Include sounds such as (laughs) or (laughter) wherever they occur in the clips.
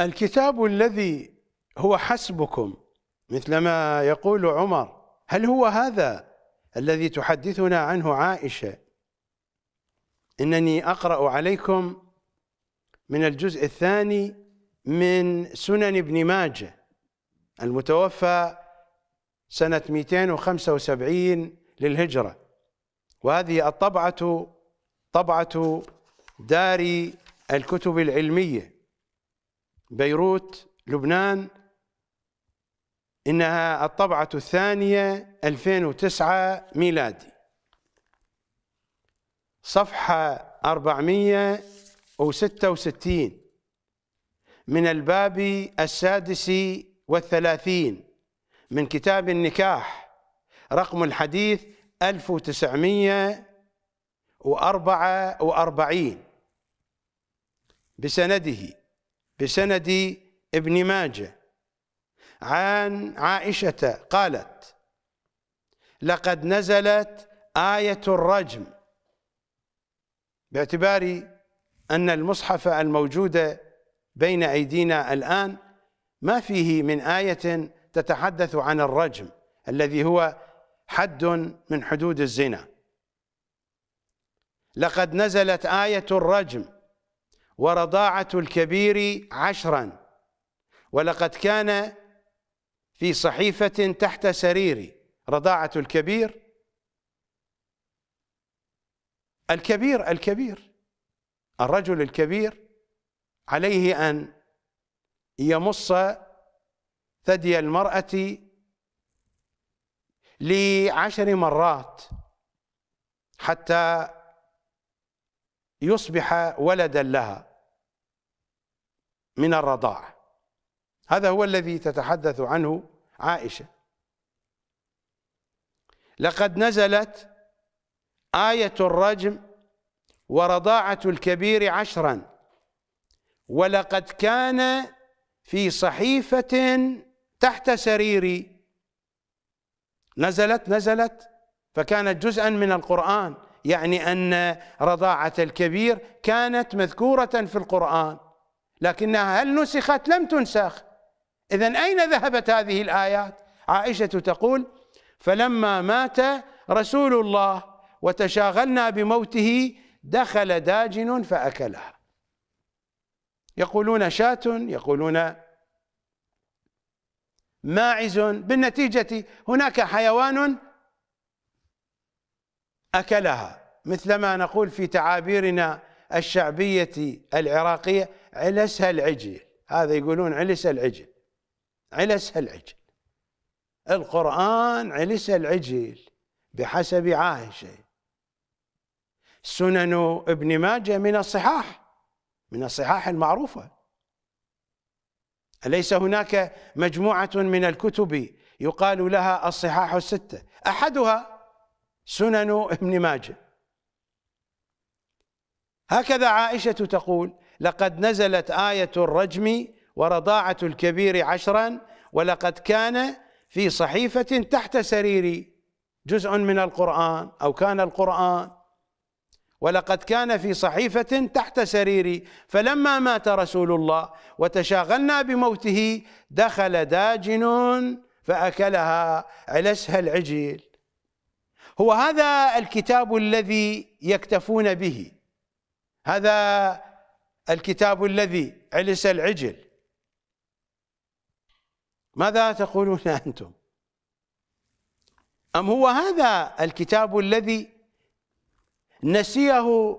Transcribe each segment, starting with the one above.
الكتاب الذي هو حسبكم مثلما يقول عمر هل هو هذا الذي تحدثنا عنه عائشه انني اقرا عليكم من الجزء الثاني من سنن ابن ماجه المتوفى سنه 275 للهجره وهذه الطبعه طبعه دار الكتب العلميه بيروت لبنان إنها الطبعة الثانية 2009 ميلادي صفحة 466 من الباب السادس والثلاثين من كتاب النكاح رقم الحديث 1944 بسنده بسند ابن ماجه عن عائشة قالت لقد نزلت آية الرجم باعتبار أن المصحف الموجود بين أيدينا الآن ما فيه من آية تتحدث عن الرجم الذي هو حد من حدود الزنا لقد نزلت آية الرجم ورضاعة الكبير عشرا ولقد كان في صحيفة تحت سريري رضاعة الكبير الكبير الكبير الرجل الكبير عليه أن يمص ثدي المرأة لعشر مرات حتى يصبح ولدا لها من الرضاعة هذا هو الذي تتحدث عنه عائشة لقد نزلت آية الرجم ورضاعة الكبير عشرا ولقد كان في صحيفة تحت سريري نزلت نزلت فكانت جزءا من القرآن يعني أن رضاعة الكبير كانت مذكورة في القرآن لكنها هل نسخت لم تنسخ إذا أين ذهبت هذه الآيات عائشة تقول فلما مات رسول الله وتشاغلنا بموته دخل داجن فأكلها يقولون شاة يقولون ماعز بالنتيجة هناك حيوان أكلها مثلما نقول في تعابيرنا الشعبية العراقية علسها العجل هذا يقولون علس العجل علسها العجل القرآن علس العجل بحسب عائشة سنن ابن ماجه من الصحاح من الصحاح المعروفة أليس هناك مجموعة من الكتب يقال لها الصحاح الستة أحدها سنن ابن ماجه هكذا عائشة تقول لقد نزلت آية الرجم ورضاعة الكبير عشرا ولقد كان في صحيفة تحت سريري جزء من القرآن أو كان القرآن ولقد كان في صحيفة تحت سريري فلما مات رسول الله وتشاغلنا بموته دخل داجن فأكلها علسها العجل هو هذا الكتاب الذي يكتفون به هذا الكتاب الذي علس العجل ماذا تقولون (laughs) أنتم أم هو هذا الكتاب الذي نسيه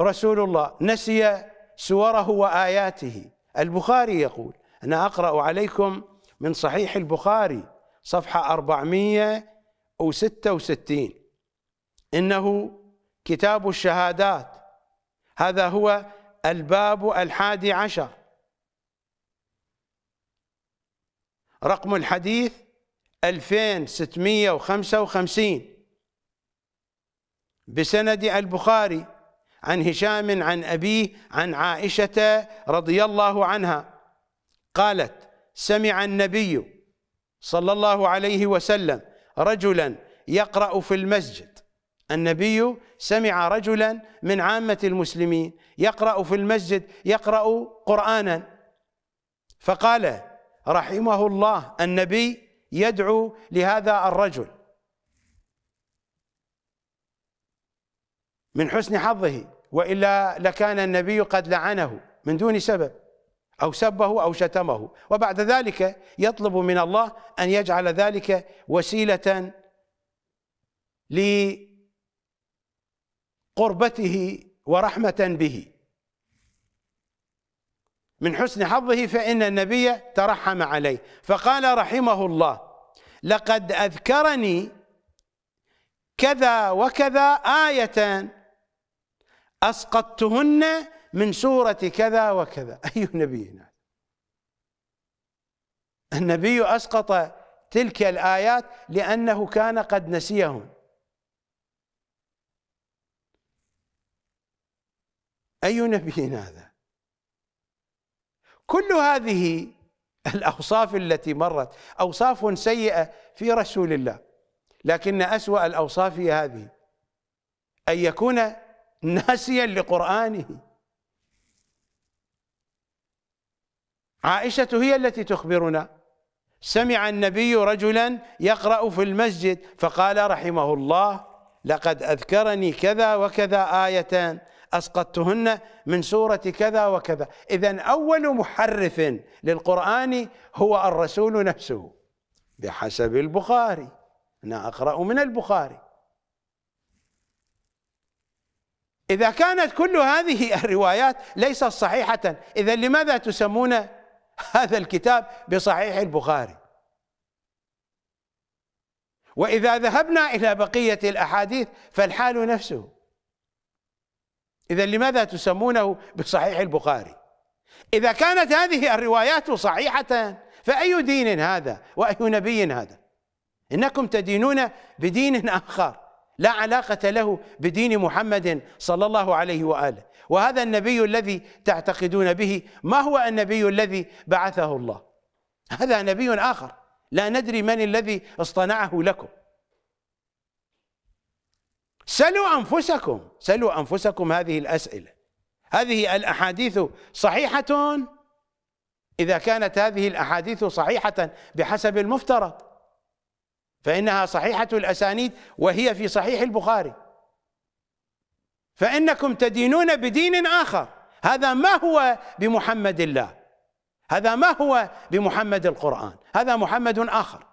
رسول الله نسي سوره وآياته البخاري يقول أنا أقرأ عليكم من صحيح البخاري صفحة 466 إنه كتاب الشهادات هذا هو الباب الحادي عشر رقم الحديث 2655 بسند البخاري عن هشام عن أبيه عن عائشة رضي الله عنها قالت سمع النبي صلى الله عليه وسلم رجلا يقرأ في المسجد النبي سمع رجلا من عامة المسلمين يقرأ في المسجد يقرأ قرآنا فقال رحمه الله النبي يدعو لهذا الرجل من حسن حظه وإلا لكان النبي قد لعنه من دون سبب أو سبه أو شتمه وبعد ذلك يطلب من الله أن يجعل ذلك وسيلة لي قربته ورحمة به من حسن حظه فإن النبي ترحم عليه فقال رحمه الله لقد أذكرني كذا وكذا آية أسقطتهن من سورة كذا وكذا (laughs) أي نبي النبي أسقط تلك الآيات لأنه كان قد نسيهن أي نبي هذا كل هذه الأوصاف التي مرت أوصاف سيئة في رسول الله لكن أسوأ الأوصاف هذه أن يكون ناسيا لقرآنه عائشة هي التي تخبرنا سمع النبي رجلا يقرأ في المسجد فقال رحمه الله لقد أذكرني كذا وكذا آية أسقطتهن من سورة كذا وكذا إذا أول محرف للقرآن هو الرسول نفسه بحسب البخاري أنا أقرأ من البخاري إذا كانت كل هذه الروايات ليست صحيحة إذا لماذا تسمون هذا الكتاب بصحيح البخاري وإذا ذهبنا إلى بقية الأحاديث فالحال نفسه إذا لماذا تسمونه بصحيح البخاري إذا كانت هذه الروايات صحيحة فأي دين هذا وأي نبي هذا إنكم تدينون بدين آخر لا علاقة له بدين محمد صلى الله عليه وآله وهذا النبي الذي تعتقدون به ما هو النبي الذي بعثه الله هذا نبي آخر لا ندري من الذي اصطنعه لكم سلوا أنفسكم سلوا أنفسكم هذه الأسئلة هذه الأحاديث صحيحة إذا كانت هذه الأحاديث صحيحة بحسب المفترض فإنها صحيحة الأسانيد وهي في صحيح البخاري فإنكم تدينون بدين آخر هذا ما هو بمحمد الله هذا ما هو بمحمد القرآن هذا محمد آخر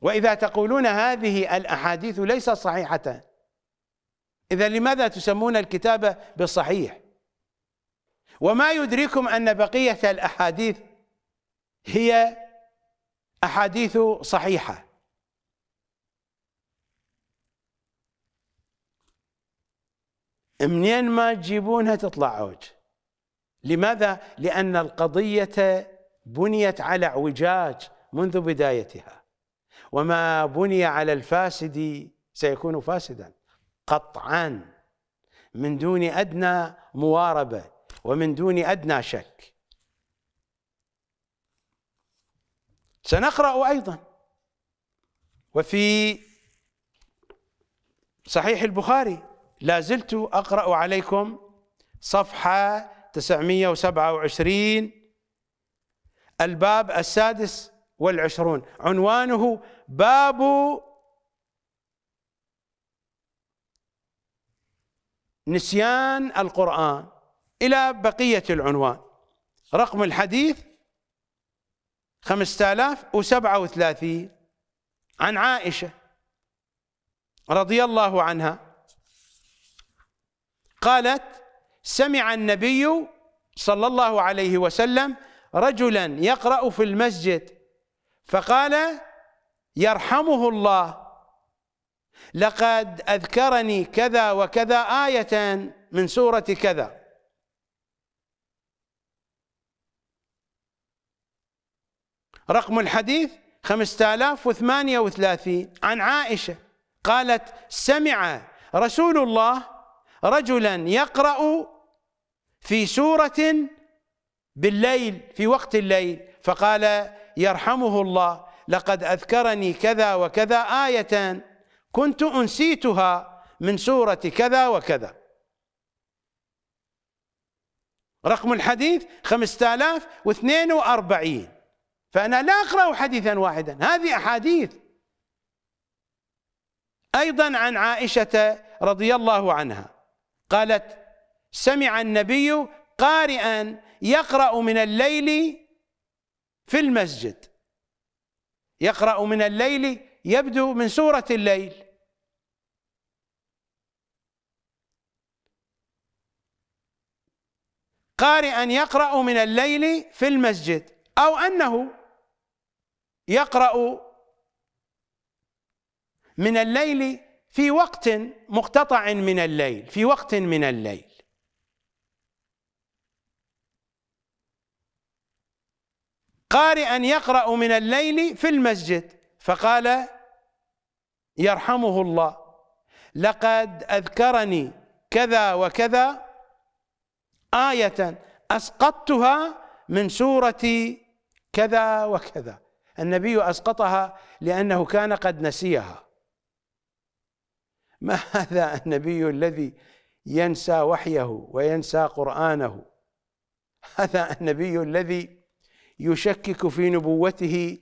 وإذا تقولون هذه الأحاديث ليست صحيحة إذا لماذا تسمون الكتابة بالصحيح وما يدريكم أن بقية الأحاديث هي أحاديث صحيحة منين ما تجيبونها تطلع عوج لماذا؟ لأن القضية بنيت على اعوجاج منذ بدايتها وما بني على الفاسد سيكون فاسدا قطعا من دون ادنى مواربه ومن دون ادنى شك سنقرا ايضا وفي صحيح البخاري لا زلت اقرا عليكم صفحه 927 الباب السادس والعشرون عنوانه باب نسيان القرآن إلى بقية العنوان رقم الحديث 5037 عن عائشة رضي الله عنها قالت سمع النبي صلى الله عليه وسلم رجلا يقرأ في المسجد فقال يرحمه الله لقد أذكرني كذا وكذا آية من سورة كذا رقم الحديث 5038 عن عائشة قالت سمع رسول الله رجلا يقرأ في سورة بالليل في وقت الليل فقال يرحمه الله لقد أذكرني كذا وكذا آية كنت أنسيتها من سورة كذا وكذا رقم الحديث 5042 فأنا لا أقرأ حديثا واحدا هذه أحاديث أيضا عن عائشة رضي الله عنها قالت سمع النبي قارئا يقرأ من الليل في المسجد يقرأ من الليل يبدو من سورة الليل قارئا يقرأ من الليل في المسجد أو أنه يقرأ من الليل في وقت مقتطع من الليل في وقت من الليل قارئا يقرأ من الليل في المسجد فقال يرحمه الله لقد أذكرني كذا وكذا آية أسقطتها من سورة كذا وكذا النبي أسقطها لأنه كان قد نسيها ما هذا النبي الذي ينسى وحيه وينسى قرآنه هذا النبي الذي يشكك في نبوته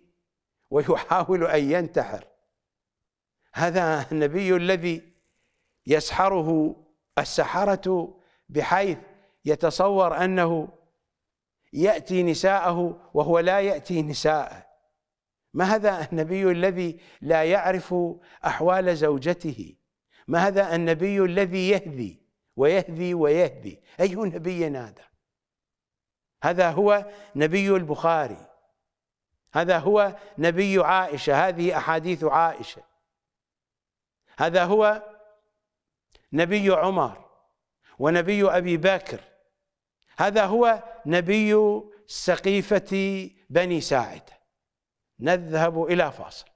ويحاول ان ينتحر هذا النبي الذي يسحره السحره بحيث يتصور انه ياتي نساءه وهو لا ياتي نساءه ما هذا النبي الذي لا يعرف احوال زوجته ما هذا النبي الذي يهذي ويهذي ويهذي اي نبي هذا هذا هو نبي البخاري هذا هو نبي عائشة هذه أحاديث عائشة هذا هو نبي عمر ونبي أبي بكر هذا هو نبي سقيفة بني ساعدة نذهب إلى فاصل